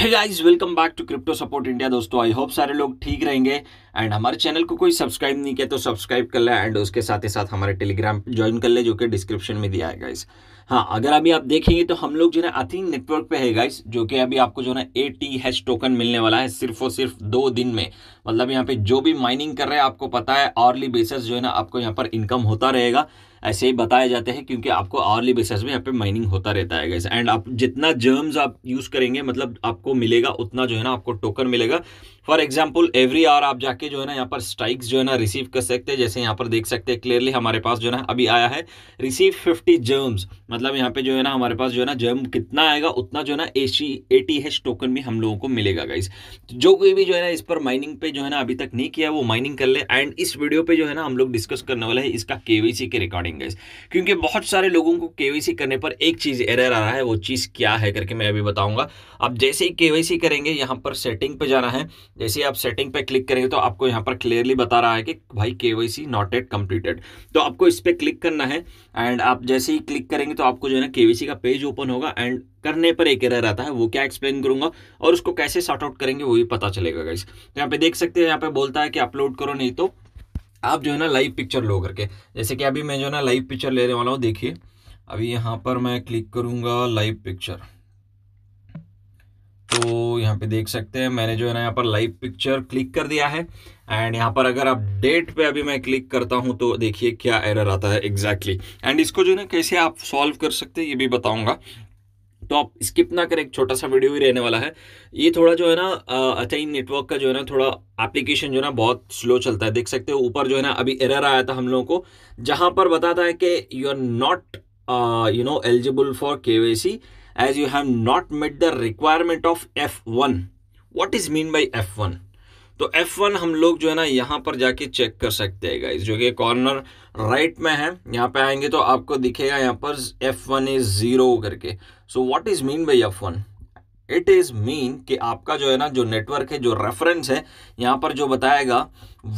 है guys welcome back to crypto support India दोस्तों I hope सारे लोग ठीक रहेंगे एंड हमारे चैनल को कोई सब्सक्राइब नहीं किया तो सब्सक्राइब कर लें एंड उसके साथ ही साथ हमारे टेलीग्राम ज्वाइन कर ले जो कि डिस्क्रिप्शन में दिया है गाइस हाँ अगर अभी आप देखेंगे तो हम लोग जो है अथीन नेटवर्क पे है गाइस जो कि अभी आपको जो है ए टी एच टोकन मिलने वाला है सिर्फ और सिर्फ दो दिन में मतलब यहाँ पे जो भी माइनिंग कर रहे हैं आपको पता है आर्ली बेसिस जो है ना आपको यहाँ पर इनकम होता रहेगा ऐसे ही बताए जाते हैं क्योंकि आपको आर्ली बेसिस में यहाँ पे माइनिंग होता रहता है गाइस एंड आप जितना जर्म्स आप यूज़ करेंगे मतलब आपको मिलेगा उतना जो है ना आपको टोकन मिलेगा फॉर एग्जाम्पल एवरी आवर आप जाके जो है ना यहाँ पर स्ट्राइक्स जो है ना रिसीव कर सकते हैं जैसे यहाँ पर देख सकते हैं क्लियरली हमारे पास जो है ना अभी आया है रिसीव फिफ्टी जर्म्स मतलब यहाँ पे जो है ना हमारे पास जो है ना जर्म कितना आएगा उतना जो है ना C A T H token भी हम लोगों को मिलेगा गाइस तो जो कोई भी जो है ना इस पर माइनिंग पे जो है ना अभी तक नहीं किया वो माइनिंग कर ले एंड इस वीडियो पे जो है ना हम लोग डिस्कस करने वाले हैं इसका के सी के रिकॉर्डिंग गाइस क्योंकि बहुत सारे लोगों को के सी करने पर एक चीज एरर आ रहा है वो चीज क्या है करके मैं अभी बताऊंगा अब जैसे ही के सी करेंगे यहाँ पर सेटिंग पे जाना है जैसे आप सेटिंग पे क्लिक करेंगे तो आपको यहाँ पर क्लियरली बता रहा है कि भाई K Y C not yet completed तो आपको इस पर क्लिक करना है एंड आप जैसे ही क्लिक करेंगे तो आपको जो है ना के वी सी का पेज ओपन होगा एंड करने पर एक एरर आता है वो क्या एक्सप्लेन करूंगा और उसको कैसे सॉर्ट आउट करेंगे वो भी पता चलेगा गाइस तो यहाँ पे देख सकते हैं यहाँ पे बोलता है कि अपलोड करो नहीं तो आप जो है ना लाइव पिक्चर लो करके जैसे कि अभी मैं जो है ना लाइव पिक्चर लेने वाला हूँ देखिए अभी यहाँ पर मैं क्लिक करूँगा लाइव पिक्चर तो यहाँ पे देख सकते हैं मैंने जो है ना यहाँ पर लाइव पिक्चर क्लिक कर दिया है एंड यहाँ पर अगर आप डेट पे अभी मैं क्लिक करता हूँ तो देखिए क्या एरर आता है एग्जैक्टली exactly. एंड इसको जो है ना कैसे आप सॉल्व कर सकते हैं ये भी बताऊँगा तो आप स्किप ना करें एक छोटा सा वीडियो ही रहने वाला है ये थोड़ा जो है ना अच्छा इन नेटवर्क का जो है ना थोड़ा एप्लीकेशन जो है ना बहुत स्लो चलता है देख सकते हो ऊपर जो है ना अभी एरर आया था हम लोगों को जहाँ पर बताता है कि you are not you know eligible for K as you have not met the requirement of F1. What is mean by F1? तो F1 हम लोग जो है ना यहाँ पर जाके चेक कर सकते हैं गाइज जो कि कॉर्नर राइट में है यहाँ पे आएंगे तो आपको दिखेगा यहाँ पर F1 वन इज ज़ीरो करके so what is mean by one it is mean कि आपका जो है ना जो नेटवर्क है जो रेफरेंस है यहाँ पर जो बताएगा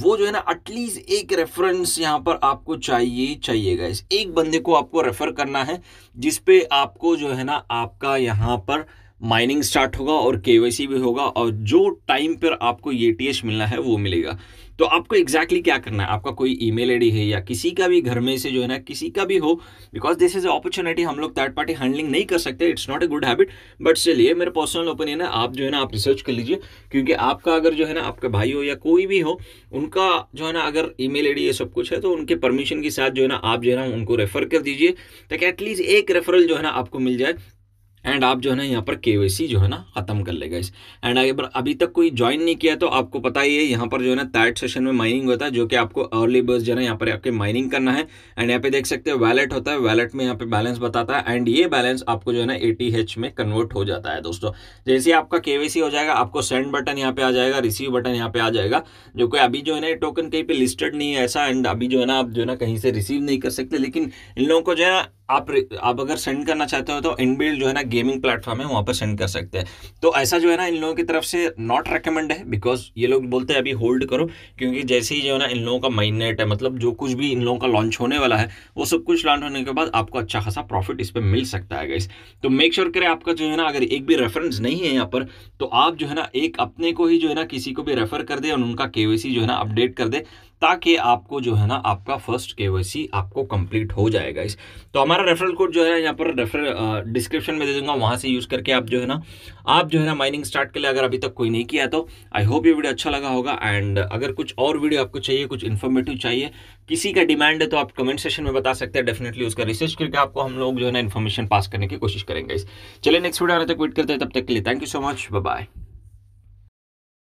वो जो है ना एटलीस्ट एक रेफरेंस यहाँ पर आपको चाहिए चाहिएगा इस एक बंदे को आपको रेफर करना है जिसपे आपको जो है ना आपका यहाँ पर माइनिंग स्टार्ट होगा और के भी होगा और जो टाइम पर आपको ये e मिलना है वो मिलेगा तो आपको एग्जैक्टली exactly क्या करना है आपका कोई ईमेल आईडी है या किसी का भी घर में से जो है ना किसी का भी हो बिकॉज दिस इज अपॉर्चुनिटी हम लोग थर्ड पार्टी हैंडलिंग नहीं कर सकते it's not a good habit but चलिए मेरा पर्सनल ओपिनियन है आप जो है ना आप रिसर्च कर लीजिए क्योंकि आपका अगर जो है ना आपका भाई हो या कोई भी हो उनका जो है ना अगर ई मेल ये सब कुछ है तो उनके परमिशन के साथ जो है ना आप जो है ना उनको रेफर कर दीजिए ताकि एटलीस्ट एक रेफरल जो है ना आपको मिल जाए एंड आप जो है ना यहाँ पर के जो है ना ख़त्म कर लेगा इस एंड अगर अभी तक कोई ज्वाइन नहीं किया तो आपको पता ही है यहाँ पर जो है ना थर्ड सेशन में माइनिंग होता है जो कि आपको अर्ली बर्स जो है ना यहाँ पर आपके माइनिंग करना है एंड यहाँ पे देख सकते हो वैलेट होता है वैलेट में यहाँ पे बैलेंस बताता है एंड ये बैलेंस आपको जो है ना ए में कन्वर्ट हो जाता है दोस्तों जैसे आपका के हो जाएगा आपको सेंड बटन यहाँ पे आ जाएगा रिसीव बटन यहाँ पे आ जाएगा जो कि अभी जो है ना टोकन कहीं पर लिस्टेड नहीं है ऐसा एंड अभी जो है ना आप जो है ना कहीं से रिसीव नहीं कर सकते लेकिन इन लोगों को जो है ना आप आप अगर सेंड करना चाहते हो तो इनबिल्ड जो है ना गेमिंग प्लेटफॉर्म है वहाँ पर सेंड कर सकते हैं तो ऐसा जो है ना इन लोगों की तरफ से नॉट रिकमेंड है बिकॉज ये लोग बोलते हैं अभी होल्ड करो क्योंकि जैसे ही जो है ना इन लोगों का माइनेट है मतलब जो कुछ भी इन लोगों का लॉन्च होने वाला है वो सब कुछ लॉन्च होने के बाद आपको अच्छा खासा प्रॉफिट इस पर मिल सकता है गाइस तो मेक श्योर sure करें आपका जो है ना अगर एक भी रेफरेंस नहीं है यहाँ पर तो आप जो है ना एक अपने को ही जो है ना किसी को भी रेफर कर दे और उनका के जो है ना अपडेट कर दे ताकि आपको जो है ना आपका फर्स्ट के आपको कंप्लीट हो जाएगा इस तो हमारा रेफरल कोड जो है यहाँ पर रेफर डिस्क्रिप्शन में दे दूंगा वहाँ से यूज़ करके आप जो है ना आप जो है ना माइनिंग स्टार्ट के लिए अगर अभी तक कोई नहीं किया तो आई होप ये वीडियो अच्छा लगा होगा एंड अगर कुछ और वीडियो आपको चाहिए कुछ इन्फॉर्मेटिव चाहिए किसी का डिमांड है तो आप कमेंट सेशन में बता सकते हैं डेफिनेटली उसका रिसर्च करके आपको हम लोग जो है ना इन्फॉर्मेशन पास करने की कोशिश करेंगे इस चलिए नेक्स्ट वीडियो आने तक वेट करते हैं तब तक के लिए thank you so much bye